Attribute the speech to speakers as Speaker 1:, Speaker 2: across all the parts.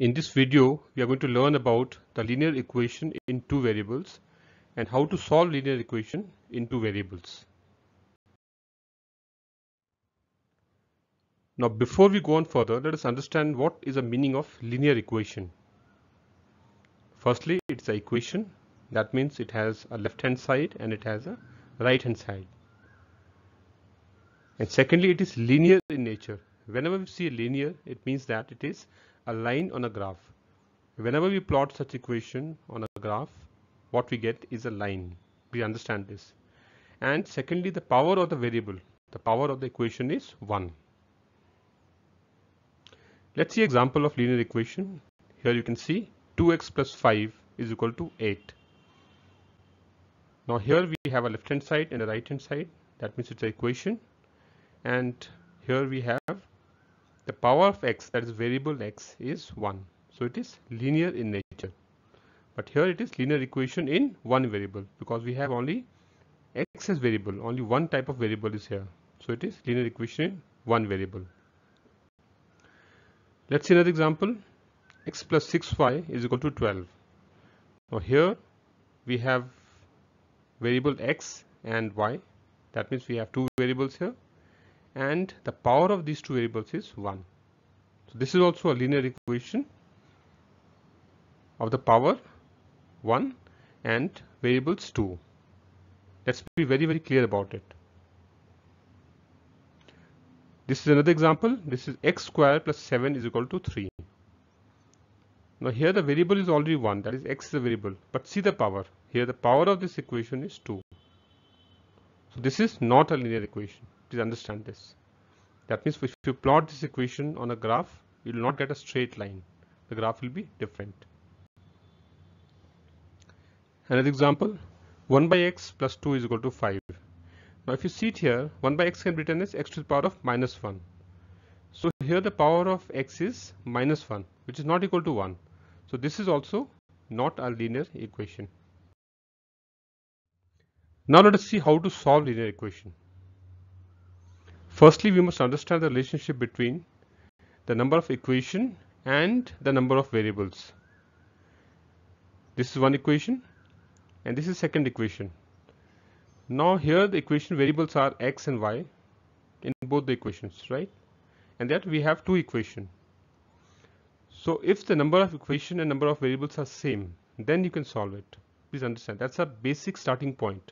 Speaker 1: In this video, we are going to learn about the linear equation in two variables and how to solve linear equation in two variables. Now, before we go on further, let us understand what is the meaning of linear equation. Firstly, it's an equation. That means it has a left-hand side and it has a right-hand side. And secondly, it is linear in nature. Whenever we see linear, it means that it is a line on a graph. Whenever we plot such equation on a graph, what we get is a line. We understand this. And secondly, the power of the variable. The power of the equation is 1. Let's see example of linear equation. Here you can see 2x plus 5 is equal to 8. Now here we have a left hand side and a right hand side. That means it's an equation. And here we have power of x that is variable x is 1 so it is linear in nature but here it is linear equation in one variable because we have only x as variable only one type of variable is here so it is linear equation in one variable let's see another example x plus 6y is equal to 12 now here we have variable x and y that means we have two variables here and the power of these two variables is 1. So this is also a linear equation of the power 1 and variables 2. Let's be very very clear about it. This is another example. This is x square plus 7 is equal to 3. Now here the variable is already 1 that is x is the variable but see the power here the power of this equation is 2. So this is not a linear equation. Please understand this. That means if you plot this equation on a graph, you will not get a straight line. The graph will be different. Another example, 1 by x plus 2 is equal to 5. Now if you see it here, 1 by x can be written as x to the power of minus 1. So here the power of x is minus 1, which is not equal to 1. So this is also not a linear equation. Now let us see how to solve linear equation. Firstly, we must understand the relationship between the number of equation and the number of variables. This is one equation and this is second equation. Now here the equation variables are x and y in both the equations, right? And that we have two equation. So if the number of equation and number of variables are same, then you can solve it. Please understand that's a basic starting point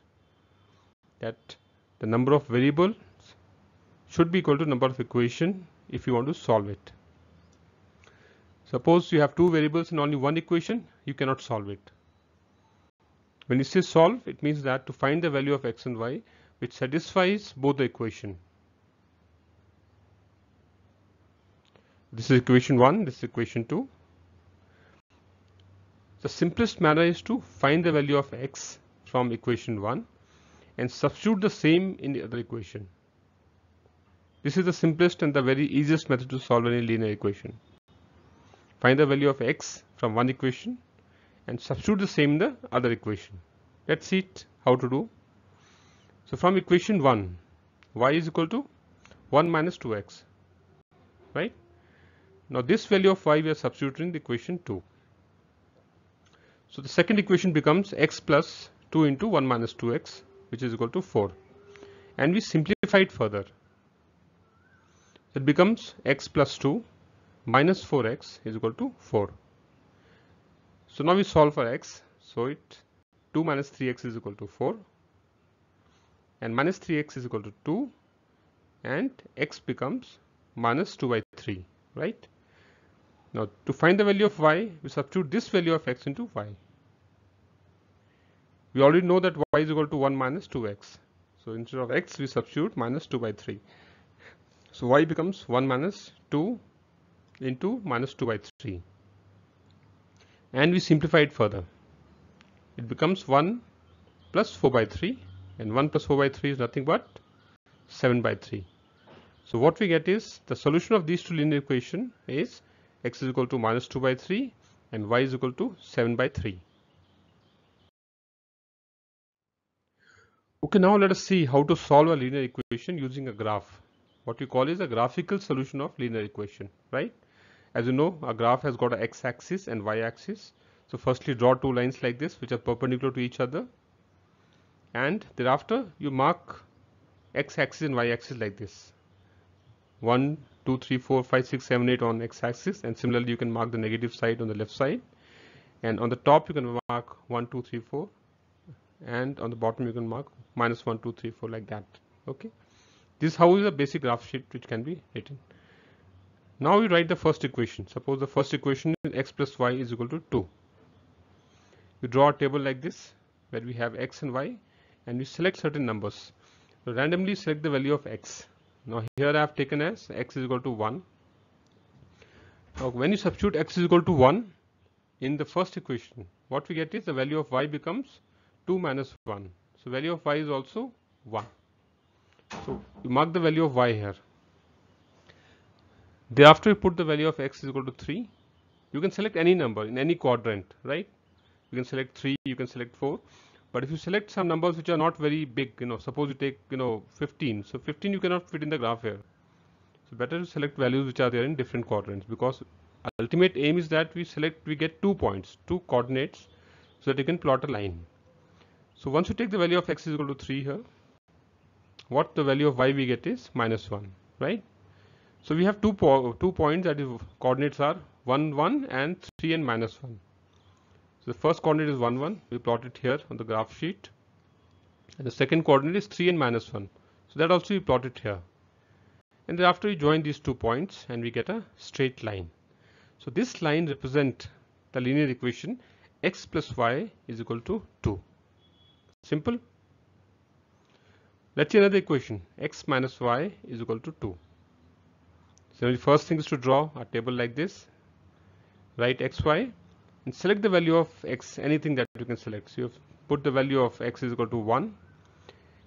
Speaker 1: that the number of variable should be equal to number of equation if you want to solve it. Suppose you have two variables in only one equation, you cannot solve it. When you say solve, it means that to find the value of x and y which satisfies both the equation. This is equation 1, this is equation 2. The simplest manner is to find the value of x from equation 1 and substitute the same in the other equation. This is the simplest and the very easiest method to solve any linear equation. Find the value of x from one equation and substitute the same in the other equation. Let's see it, how to do. So from equation 1, y is equal to 1 minus 2x, right? Now this value of y we are substituting the equation 2. So the second equation becomes x plus 2 into 1 minus 2x which is equal to 4 and we simplify it further it becomes x plus 2 minus 4x is equal to 4 so now we solve for x so it 2 minus 3x is equal to 4 and minus 3x is equal to 2 and x becomes minus 2 by 3 right now to find the value of y we substitute this value of x into y we already know that y is equal to 1 minus 2x so instead of x we substitute minus 2 by 3 so y becomes 1 minus 2 into minus 2 by 3. And we simplify it further. It becomes 1 plus 4 by 3 and 1 plus 4 by 3 is nothing but 7 by 3. So what we get is the solution of these two linear equation is x is equal to minus 2 by 3 and y is equal to 7 by 3. Okay, now let us see how to solve a linear equation using a graph what we call is a graphical solution of linear equation right as you know a graph has got an x-axis and y-axis so firstly draw two lines like this which are perpendicular to each other and thereafter you mark x-axis and y-axis like this 1 2 3 4 5 6 7 8 on x-axis and similarly you can mark the negative side on the left side and on the top you can mark 1 2 3 4 and on the bottom you can mark minus 1 2 3 4 like that okay this how is a basic graph sheet which can be written. Now we write the first equation. Suppose the first equation is x plus y is equal to 2. You draw a table like this where we have x and y and we select certain numbers. So randomly select the value of x. Now here I have taken as x is equal to 1. Now when you substitute x is equal to 1 in the first equation, what we get is the value of y becomes 2 minus 1. So value of y is also 1. So you mark the value of y here. Thereafter you put the value of x is equal to 3. You can select any number in any quadrant, right? You can select 3, you can select 4. But if you select some numbers which are not very big, you know, suppose you take, you know, 15. So 15 you cannot fit in the graph here. So better to select values which are there in different quadrants because ultimate aim is that we select, we get two points, two coordinates so that you can plot a line. So once you take the value of x is equal to 3 here, what the value of y we get is minus 1 right so we have two po two points that is coordinates are 1 1 and 3 and minus 1 so the first coordinate is 1 1 we plot it here on the graph sheet and the second coordinate is 3 and minus 1 so that also we plot it here and after we join these two points and we get a straight line so this line represent the linear equation x plus y is equal to 2 simple Let's see another equation x minus y is equal to 2. So the first thing is to draw a table like this. Write xy and select the value of x anything that you can select. So you put the value of x is equal to 1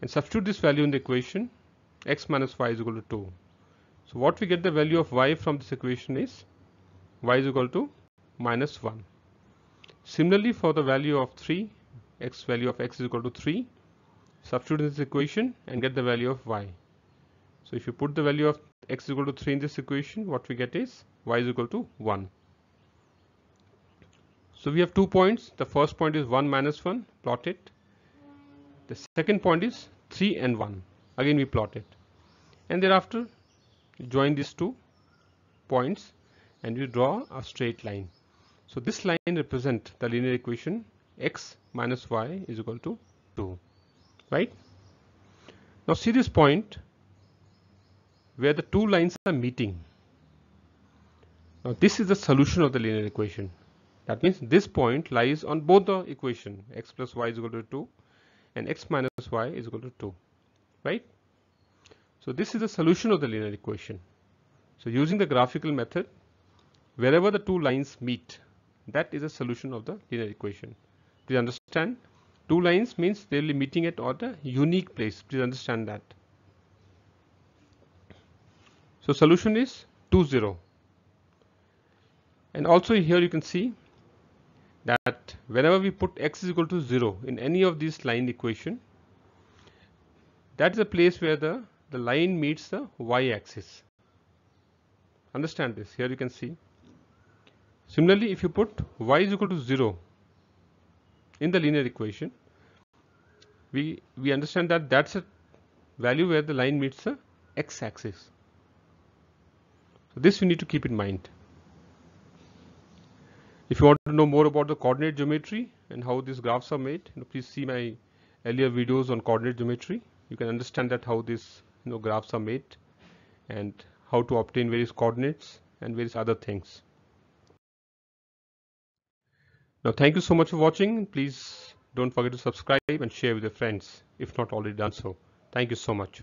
Speaker 1: and substitute this value in the equation x minus y is equal to 2. So what we get the value of y from this equation is y is equal to minus 1. Similarly for the value of 3 x value of x is equal to 3 substitute this equation and get the value of y. So if you put the value of x is equal to 3 in this equation, what we get is y is equal to 1. So we have two points. The first point is 1 minus 1, plot it. The second point is 3 and 1. Again we plot it. And thereafter join these two points and you draw a straight line. So this line represents the linear equation x minus y is equal to 2 right? Now see this point where the two lines are meeting. Now this is the solution of the linear equation. That means this point lies on both the equation x plus y is equal to 2 and x minus y is equal to 2, right? So this is the solution of the linear equation. So using the graphical method, wherever the two lines meet, that is a solution of the linear equation. Do you understand? two lines means they will be meeting at what a unique place please understand that so solution is 2 0 and also here you can see that whenever we put x is equal to 0 in any of these line equation that is the place where the the line meets the y-axis understand this here you can see similarly if you put y is equal to 0 in the linear equation we we understand that that's a value where the line meets the x axis so this you need to keep in mind if you want to know more about the coordinate geometry and how these graphs are made you know, please see my earlier videos on coordinate geometry you can understand that how these you know, graphs are made and how to obtain various coordinates and various other things now, thank you so much for watching. Please don't forget to subscribe and share with your friends if not already done so. Thank you so much.